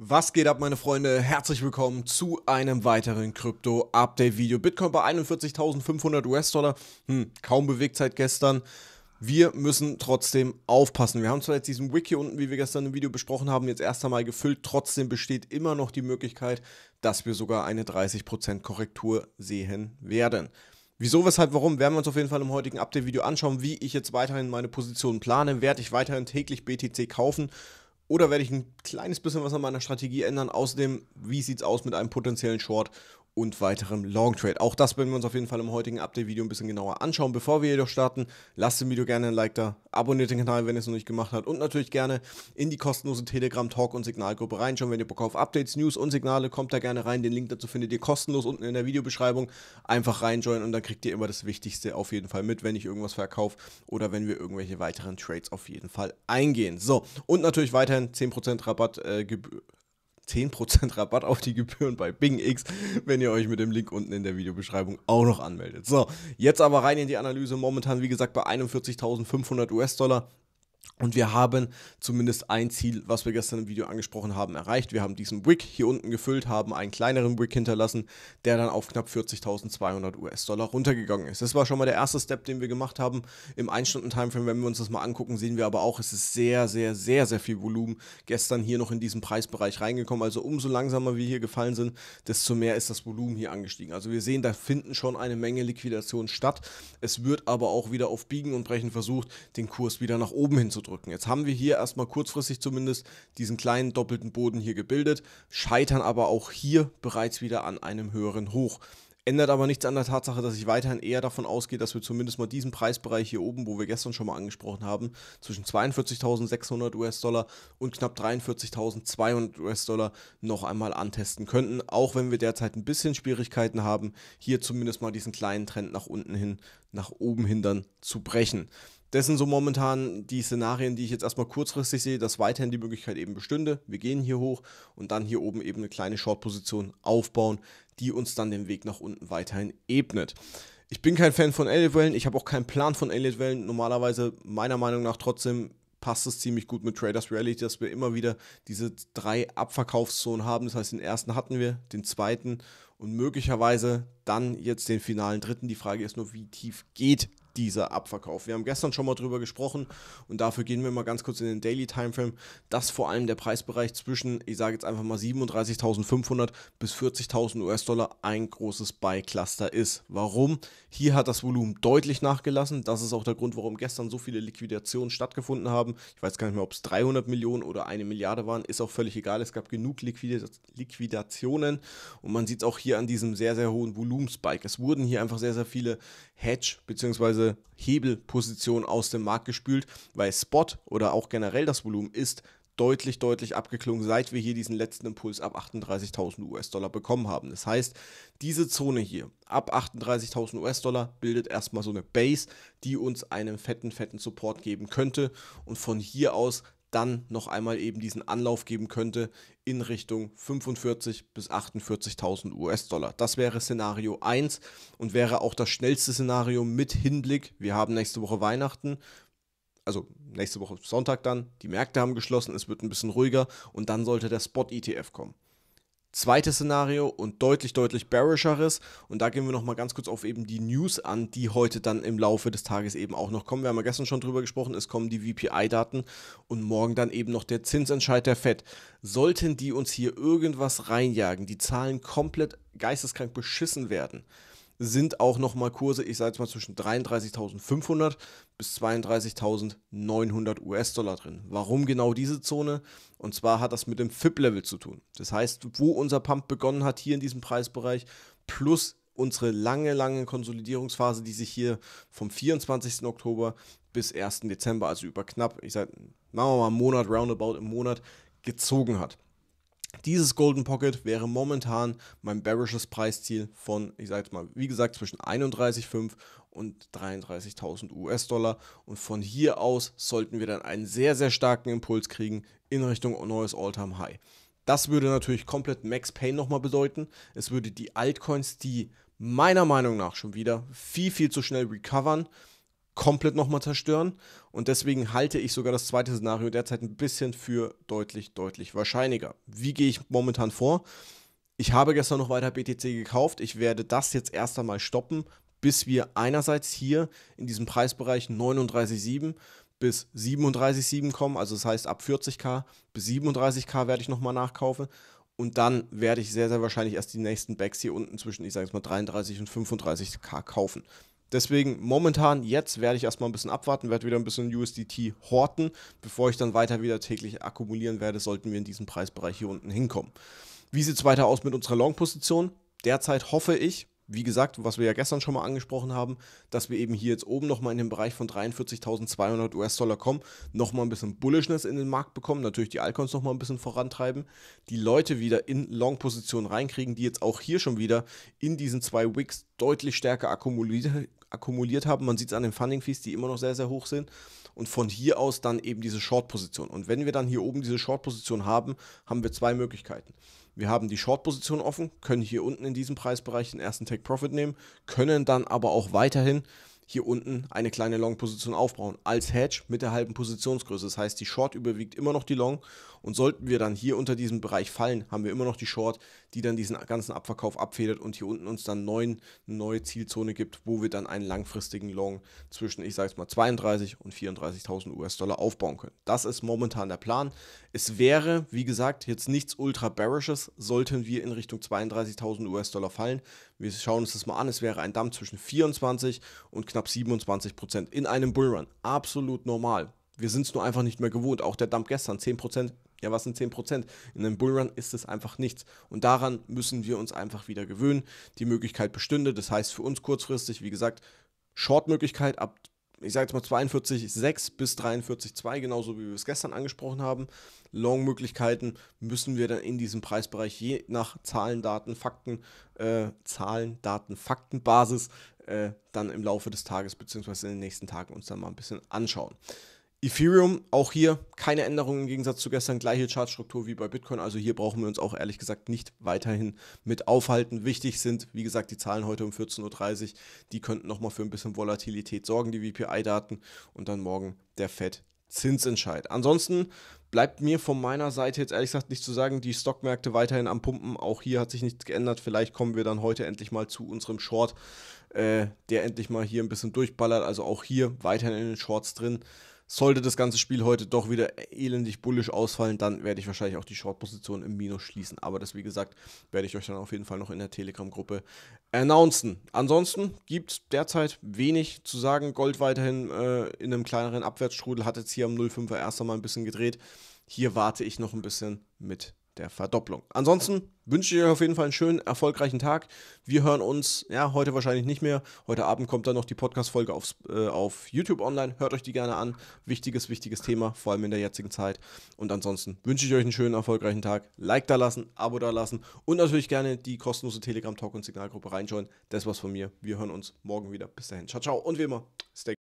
Was geht ab, meine Freunde? Herzlich willkommen zu einem weiteren Krypto-Update-Video. Bitcoin bei 41.500 US-Dollar. Hm, kaum bewegt seit gestern. Wir müssen trotzdem aufpassen. Wir haben zwar jetzt diesen Wiki unten, wie wir gestern im Video besprochen haben, jetzt erst einmal gefüllt. Trotzdem besteht immer noch die Möglichkeit, dass wir sogar eine 30% Korrektur sehen werden. Wieso, weshalb, warum, werden wir uns auf jeden Fall im heutigen Update-Video anschauen, wie ich jetzt weiterhin meine Position plane, werde ich weiterhin täglich BTC kaufen oder werde ich ein kleines bisschen was an meiner Strategie ändern? Außerdem, wie sieht es aus mit einem potenziellen Short und weiterem Long Trade. Auch das werden wir uns auf jeden Fall im heutigen Update-Video ein bisschen genauer anschauen. Bevor wir jedoch starten, lasst dem Video gerne ein Like da, abonniert den Kanal, wenn ihr es noch nicht gemacht habt und natürlich gerne in die kostenlose Telegram-Talk- und Signalgruppe reinschauen. Wenn ihr Bock auf Updates, News und Signale, kommt da gerne rein. Den Link dazu findet ihr kostenlos unten in der Videobeschreibung. Einfach reinjoinen und dann kriegt ihr immer das Wichtigste auf jeden Fall mit, wenn ich irgendwas verkaufe oder wenn wir irgendwelche weiteren Trades auf jeden Fall eingehen. So, und natürlich weiterhin 10% Rabatt, äh, 10% Rabatt auf die Gebühren bei Bing X, wenn ihr euch mit dem Link unten in der Videobeschreibung auch noch anmeldet. So, jetzt aber rein in die Analyse. Momentan, wie gesagt, bei 41.500 US-Dollar. Und wir haben zumindest ein Ziel, was wir gestern im Video angesprochen haben, erreicht. Wir haben diesen Wick hier unten gefüllt, haben einen kleineren Wick hinterlassen, der dann auf knapp 40.200 US-Dollar runtergegangen ist. Das war schon mal der erste Step, den wir gemacht haben im 1-Stunden-Timeframe. Wenn wir uns das mal angucken, sehen wir aber auch, es ist sehr, sehr, sehr, sehr viel Volumen gestern hier noch in diesen Preisbereich reingekommen. Also umso langsamer wir hier gefallen sind, desto mehr ist das Volumen hier angestiegen. Also wir sehen, da finden schon eine Menge Liquidationen statt. Es wird aber auch wieder auf Biegen und Brechen versucht, den Kurs wieder nach oben hinzubekommen zu drücken. Jetzt haben wir hier erstmal kurzfristig zumindest diesen kleinen doppelten Boden hier gebildet, scheitern aber auch hier bereits wieder an einem höheren Hoch. Ändert aber nichts an der Tatsache, dass ich weiterhin eher davon ausgehe, dass wir zumindest mal diesen Preisbereich hier oben, wo wir gestern schon mal angesprochen haben, zwischen 42.600 US-Dollar und knapp 43.200 US-Dollar noch einmal antesten könnten. Auch wenn wir derzeit ein bisschen Schwierigkeiten haben, hier zumindest mal diesen kleinen Trend nach unten hin, nach oben hin dann zu brechen das sind so momentan die Szenarien, die ich jetzt erstmal kurzfristig sehe, dass weiterhin die Möglichkeit eben bestünde. Wir gehen hier hoch und dann hier oben eben eine kleine Short-Position aufbauen, die uns dann den Weg nach unten weiterhin ebnet. Ich bin kein Fan von Elliott-Wellen, ich habe auch keinen Plan von Elliott-Wellen. Normalerweise, meiner Meinung nach, trotzdem passt es ziemlich gut mit Traders Reality, dass wir immer wieder diese drei Abverkaufszonen haben. Das heißt, den ersten hatten wir, den zweiten und möglicherweise dann jetzt den finalen dritten. Die Frage ist nur, wie tief geht dieser Abverkauf. Wir haben gestern schon mal drüber gesprochen und dafür gehen wir mal ganz kurz in den Daily Timeframe, dass vor allem der Preisbereich zwischen, ich sage jetzt einfach mal 37.500 bis 40.000 US-Dollar ein großes Buy-Cluster ist. Warum? Hier hat das Volumen deutlich nachgelassen. Das ist auch der Grund, warum gestern so viele Liquidationen stattgefunden haben. Ich weiß gar nicht mehr, ob es 300 Millionen oder eine Milliarde waren, ist auch völlig egal. Es gab genug Liquid Liquidationen und man sieht es auch hier an diesem sehr, sehr hohen Volumen. Spike. Es wurden hier einfach sehr, sehr viele Hedge- bzw. Hebelpositionen aus dem Markt gespült, weil Spot oder auch generell das Volumen ist deutlich, deutlich abgeklungen, seit wir hier diesen letzten Impuls ab 38.000 US-Dollar bekommen haben. Das heißt, diese Zone hier ab 38.000 US-Dollar bildet erstmal so eine Base, die uns einen fetten, fetten Support geben könnte. Und von hier aus dann noch einmal eben diesen Anlauf geben könnte in Richtung 45.000 bis 48.000 US-Dollar. Das wäre Szenario 1 und wäre auch das schnellste Szenario mit Hinblick, wir haben nächste Woche Weihnachten, also nächste Woche Sonntag dann, die Märkte haben geschlossen, es wird ein bisschen ruhiger und dann sollte der Spot-ETF kommen zweites Szenario und deutlich, deutlich bearisheres. Und da gehen wir nochmal ganz kurz auf eben die News an, die heute dann im Laufe des Tages eben auch noch kommen. Wir haben ja gestern schon drüber gesprochen, es kommen die VPI-Daten und morgen dann eben noch der Zinsentscheid der FED. Sollten die uns hier irgendwas reinjagen, die Zahlen komplett geisteskrank beschissen werden, sind auch nochmal Kurse, ich sage jetzt mal zwischen 33.500 bis 32.900 US-Dollar drin. Warum genau diese Zone? Und zwar hat das mit dem FIP-Level zu tun. Das heißt, wo unser Pump begonnen hat, hier in diesem Preisbereich, plus unsere lange, lange Konsolidierungsphase, die sich hier vom 24. Oktober bis 1. Dezember, also über knapp, ich sage, machen wir mal einen Monat, roundabout im Monat, gezogen hat. Dieses Golden Pocket wäre momentan mein bearishes Preisziel von, ich sage mal, wie gesagt, zwischen 31,5 und 33.000 US-Dollar. Und von hier aus sollten wir dann einen sehr, sehr starken Impuls kriegen in Richtung neues All-Time-High. Das würde natürlich komplett Max Payne nochmal bedeuten. Es würde die Altcoins, die meiner Meinung nach schon wieder viel, viel zu schnell recovern, komplett nochmal zerstören. Und deswegen halte ich sogar das zweite Szenario derzeit ein bisschen für deutlich, deutlich wahrscheinlicher. Wie gehe ich momentan vor? Ich habe gestern noch weiter BTC gekauft. Ich werde das jetzt erst einmal stoppen, bis wir einerseits hier in diesem Preisbereich 39,7 bis 37,7 kommen. Also das heißt ab 40k bis 37k werde ich nochmal nachkaufen. Und dann werde ich sehr, sehr wahrscheinlich erst die nächsten Bags hier unten zwischen, ich sage es mal, 33 und 35k kaufen. Deswegen momentan, jetzt werde ich erstmal ein bisschen abwarten, werde wieder ein bisschen USDT horten, bevor ich dann weiter wieder täglich akkumulieren werde, sollten wir in diesem Preisbereich hier unten hinkommen. Wie sieht es weiter aus mit unserer Long-Position? Derzeit hoffe ich, wie gesagt, was wir ja gestern schon mal angesprochen haben, dass wir eben hier jetzt oben nochmal in den Bereich von 43.200 US-Dollar kommen, nochmal ein bisschen Bullishness in den Markt bekommen, natürlich die Alcons nochmal ein bisschen vorantreiben, die Leute wieder in Long-Positionen reinkriegen, die jetzt auch hier schon wieder in diesen zwei Wicks deutlich stärker akkumuliert, akkumuliert haben. Man sieht es an den Funding-Fees, die immer noch sehr, sehr hoch sind und von hier aus dann eben diese Short-Position. Und wenn wir dann hier oben diese Short-Position haben, haben wir zwei Möglichkeiten. Wir haben die Short-Position offen, können hier unten in diesem Preisbereich den ersten Take-Profit nehmen, können dann aber auch weiterhin hier unten eine kleine Long-Position aufbauen als Hedge mit der halben Positionsgröße. Das heißt, die Short überwiegt immer noch die Long und sollten wir dann hier unter diesem Bereich fallen, haben wir immer noch die Short, die dann diesen ganzen Abverkauf abfedert und hier unten uns dann neuen, eine neue Zielzone gibt, wo wir dann einen langfristigen Long zwischen, ich sage es mal, 32 und 34.000 US-Dollar aufbauen können. Das ist momentan der Plan. Es wäre, wie gesagt, jetzt nichts ultra bearishes, sollten wir in Richtung 32.000 US-Dollar fallen. Wir schauen uns das mal an. Es wäre ein Damm zwischen 24 und knapp 27 Prozent in einem Bullrun. Absolut normal. Wir sind es nur einfach nicht mehr gewohnt. Auch der Dump gestern, 10%, ja, was sind 10%? In einem Bullrun ist es einfach nichts. Und daran müssen wir uns einfach wieder gewöhnen. Die Möglichkeit bestünde. Das heißt für uns kurzfristig, wie gesagt, Short-Möglichkeit ab, ich sage jetzt mal 42,6 bis 43,2, genauso wie wir es gestern angesprochen haben. Long-Möglichkeiten müssen wir dann in diesem Preisbereich je nach Zahlen, Daten, Fakten, äh, Zahlen, Daten, Faktenbasis äh, dann im Laufe des Tages bzw. in den nächsten Tagen uns dann mal ein bisschen anschauen. Ethereum, auch hier keine Änderungen im Gegensatz zu gestern, gleiche Chartstruktur wie bei Bitcoin. Also hier brauchen wir uns auch ehrlich gesagt nicht weiterhin mit aufhalten. Wichtig sind, wie gesagt, die Zahlen heute um 14.30 Uhr. Die könnten nochmal für ein bisschen Volatilität sorgen, die VPI-Daten. Und dann morgen der Fed Zinsentscheid. Ansonsten bleibt mir von meiner Seite jetzt ehrlich gesagt nicht zu sagen, die Stockmärkte weiterhin am Pumpen. Auch hier hat sich nichts geändert. Vielleicht kommen wir dann heute endlich mal zu unserem Short, äh, der endlich mal hier ein bisschen durchballert. Also auch hier weiterhin in den Shorts drin. Sollte das ganze Spiel heute doch wieder elendig bullisch ausfallen, dann werde ich wahrscheinlich auch die Short-Position im Minus schließen. Aber das, wie gesagt, werde ich euch dann auf jeden Fall noch in der Telegram-Gruppe announcen. Ansonsten gibt es derzeit wenig zu sagen. Gold weiterhin äh, in einem kleineren Abwärtsstrudel, hat jetzt hier am 05er erst einmal ein bisschen gedreht. Hier warte ich noch ein bisschen mit der Verdopplung. Ansonsten wünsche ich euch auf jeden Fall einen schönen, erfolgreichen Tag. Wir hören uns, ja, heute wahrscheinlich nicht mehr. Heute Abend kommt dann noch die Podcast-Folge äh, auf YouTube online. Hört euch die gerne an. Wichtiges, wichtiges Thema, vor allem in der jetzigen Zeit. Und ansonsten wünsche ich euch einen schönen, erfolgreichen Tag. Like da lassen, Abo da lassen und natürlich gerne die kostenlose Telegram-Talk- und Signalgruppe reinschauen. Das war's von mir. Wir hören uns morgen wieder. Bis dahin. Ciao, ciao. Und wie immer, stay